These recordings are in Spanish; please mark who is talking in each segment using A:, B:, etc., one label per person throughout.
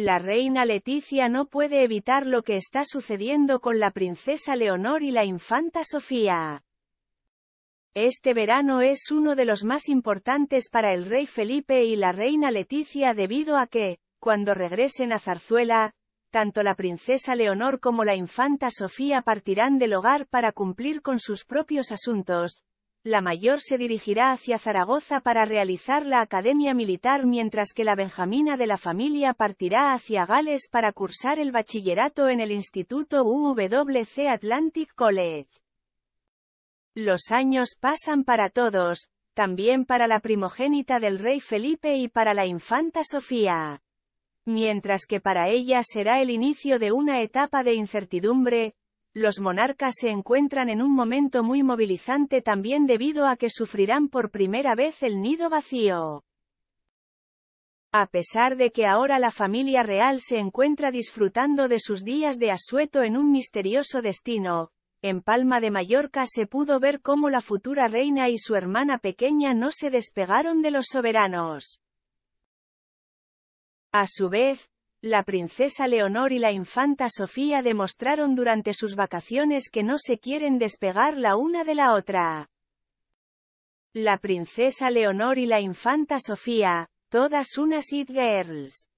A: La reina Leticia no puede evitar lo que está sucediendo con la princesa Leonor y la infanta Sofía. Este verano es uno de los más importantes para el rey Felipe y la reina Leticia debido a que, cuando regresen a Zarzuela, tanto la princesa Leonor como la infanta Sofía partirán del hogar para cumplir con sus propios asuntos, la mayor se dirigirá hacia Zaragoza para realizar la Academia Militar mientras que la Benjamina de la familia partirá hacia Gales para cursar el bachillerato en el Instituto UWC Atlantic College. Los años pasan para todos, también para la primogénita del rey Felipe y para la infanta Sofía mientras que para ella será el inicio de una etapa de incertidumbre, los monarcas se encuentran en un momento muy movilizante también debido a que sufrirán por primera vez el nido vacío. A pesar de que ahora la familia real se encuentra disfrutando de sus días de asueto en un misterioso destino, en Palma de Mallorca se pudo ver cómo la futura reina y su hermana pequeña no se despegaron de los soberanos. A su vez, la princesa Leonor y la infanta Sofía demostraron durante sus vacaciones que no se quieren despegar la una de la otra. La princesa Leonor y la infanta Sofía, todas unas it girls.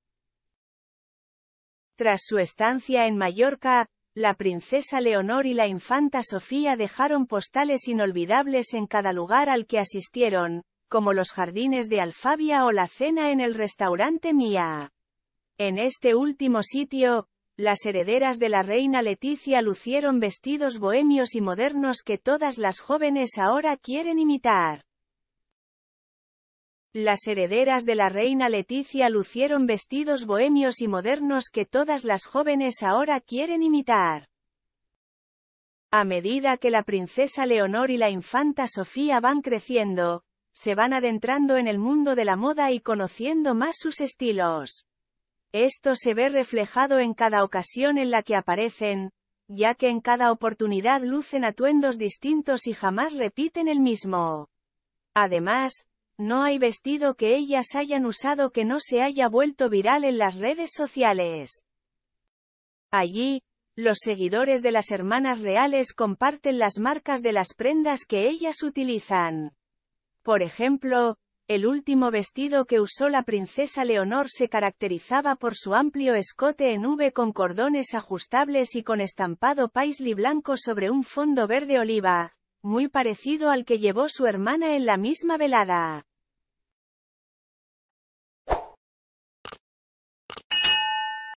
A: Tras su estancia en Mallorca, la princesa Leonor y la infanta Sofía dejaron postales inolvidables en cada lugar al que asistieron, como los jardines de Alfabia o la cena en el restaurante Mía. En este último sitio, las herederas de la reina Leticia lucieron vestidos bohemios y modernos que todas las jóvenes ahora quieren imitar. Las herederas de la reina Leticia lucieron vestidos bohemios y modernos que todas las jóvenes ahora quieren imitar. A medida que la princesa Leonor y la infanta Sofía van creciendo, se van adentrando en el mundo de la moda y conociendo más sus estilos. Esto se ve reflejado en cada ocasión en la que aparecen, ya que en cada oportunidad lucen atuendos distintos y jamás repiten el mismo. Además, no hay vestido que ellas hayan usado que no se haya vuelto viral en las redes sociales. Allí, los seguidores de las hermanas reales comparten las marcas de las prendas que ellas utilizan. Por ejemplo, el último vestido que usó la princesa Leonor se caracterizaba por su amplio escote en V con cordones ajustables y con estampado paisley blanco sobre un fondo verde oliva, muy parecido al que llevó su hermana en la misma velada.